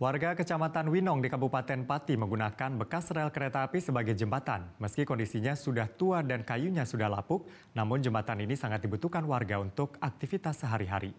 Warga Kecamatan Winong di Kabupaten Pati menggunakan bekas rel kereta api sebagai jembatan. Meski kondisinya sudah tua dan kayunya sudah lapuk, namun jembatan ini sangat dibutuhkan warga untuk aktivitas sehari-hari.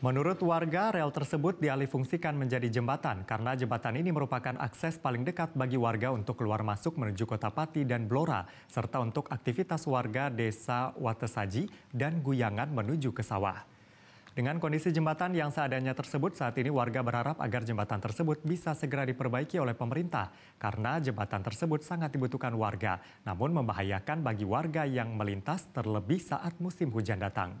Menurut warga, rel tersebut dialihfungsikan menjadi jembatan karena jembatan ini merupakan akses paling dekat bagi warga untuk keluar masuk menuju Kota Pati dan Blora, serta untuk aktivitas warga desa Watesaji dan Guyangan menuju ke sawah. Dengan kondisi jembatan yang seadanya tersebut, saat ini warga berharap agar jembatan tersebut bisa segera diperbaiki oleh pemerintah karena jembatan tersebut sangat dibutuhkan warga, namun membahayakan bagi warga yang melintas terlebih saat musim hujan datang.